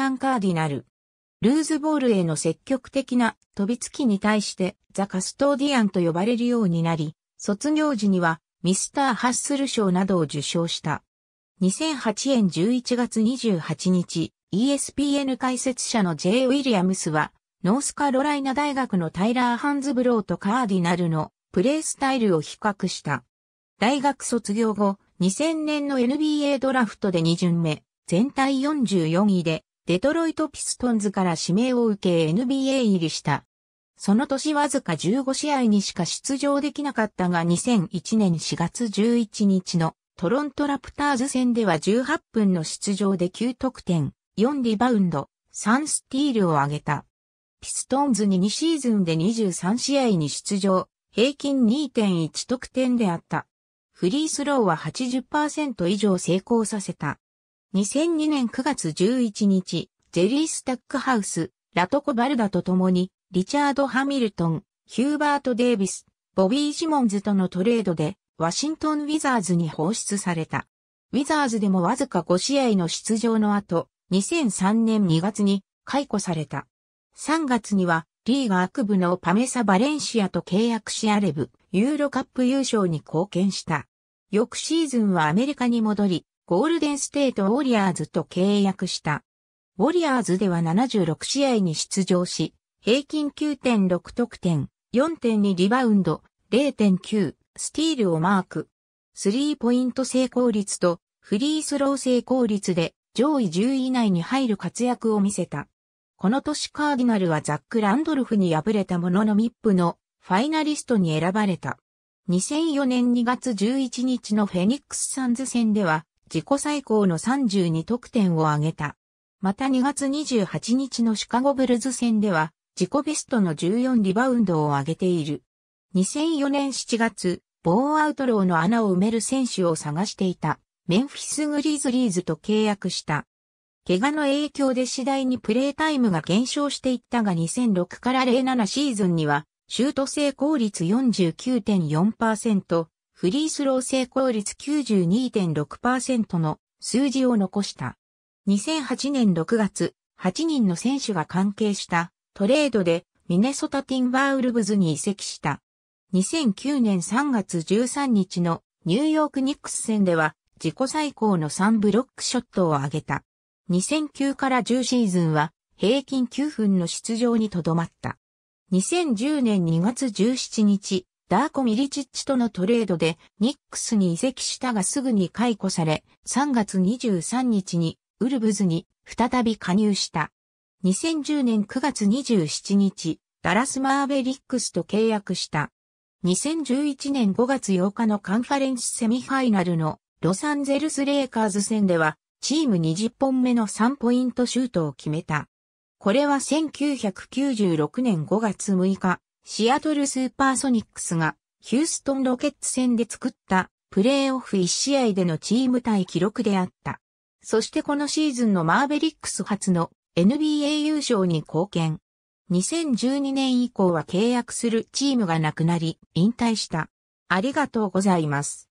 アン・カーディナル。ルーズボールへの積極的な飛びつきに対してザ・カストーディアンと呼ばれるようになり、卒業時にはミスター・ハッスル賞などを受賞した。2008年11月28日、ESPN 解説者の J. ウィリアムスは、ノースカロライナ大学のタイラー・ハンズブローとカーディナルのプレースタイルを比較した。大学卒業後、2000年の NBA ドラフトで2巡目、全体44位でデトロイト・ピストンズから指名を受け NBA 入りした。その年わずか15試合にしか出場できなかったが2001年4月11日のトロントラプターズ戦では18分の出場で9得点、4リバウンド、3スティールを挙げた。ピストンズに2シーズンで23試合に出場、平均2.1得点であった。フリースローは80%以上成功させた。2002年9月11日、ジェリー・スタックハウス、ラトコ・バルダと共に、リチャード・ハミルトン、ヒューバート・デイビス、ボビー・ジモンズとのトレードで、ワシントン・ウィザーズに放出された。ウィザーズでもわずか5試合の出場の後、2003年2月に解雇された。3月には、リーガー区部のパメサ・バレンシアと契約しアレブ、ユーロカップ優勝に貢献した。翌シーズンはアメリカに戻り、ゴールデンステート・ウォリアーズと契約した。ウォリアーズでは76試合に出場し、平均9.6得点、4.2リバウンド、0.9スティールをマーク。スリーポイント成功率とフリースロー成功率で上位10位以内に入る活躍を見せた。この年カーディナルはザック・ランドルフに敗れたもののミップのファイナリストに選ばれた。2004年2月11日のフェニックス・サンズ戦では自己最高の32得点を挙げた。また2月28日のシカゴブルズ戦では、自己ベストの14リバウンドを上げている。2004年7月、ボーアウトローの穴を埋める選手を探していた、メンフィス・グリーズリーズと契約した。怪我の影響で次第にプレータイムが減少していったが2006から07シーズンには、シュート成功率49.4%、フリースロー成功率92.6%の数字を残した。2008年6月、8人の選手が関係したトレードでミネソタティンバーウルブズに移籍した。2009年3月13日のニューヨークニックス戦では自己最高の3ブロックショットを挙げた。2009から10シーズンは平均9分の出場にとどまった。2010年2月17日、ダーコ・ミリチッチとのトレードでニックスに移籍したがすぐに解雇され、3月23日にウルブズに再び加入した。2010年9月27日、ダラス・マーベリックスと契約した。2011年5月8日のカンファレンスセミファイナルのロサンゼルス・レイカーズ戦では、チーム20本目の3ポイントシュートを決めた。これは1996年5月6日、シアトルスーパーソニックスがヒューストンロケッツ戦で作ったプレーオフ1試合でのチーム対記録であった。そしてこのシーズンのマーベリックス初の NBA 優勝に貢献。2012年以降は契約するチームがなくなり、引退した。ありがとうございます。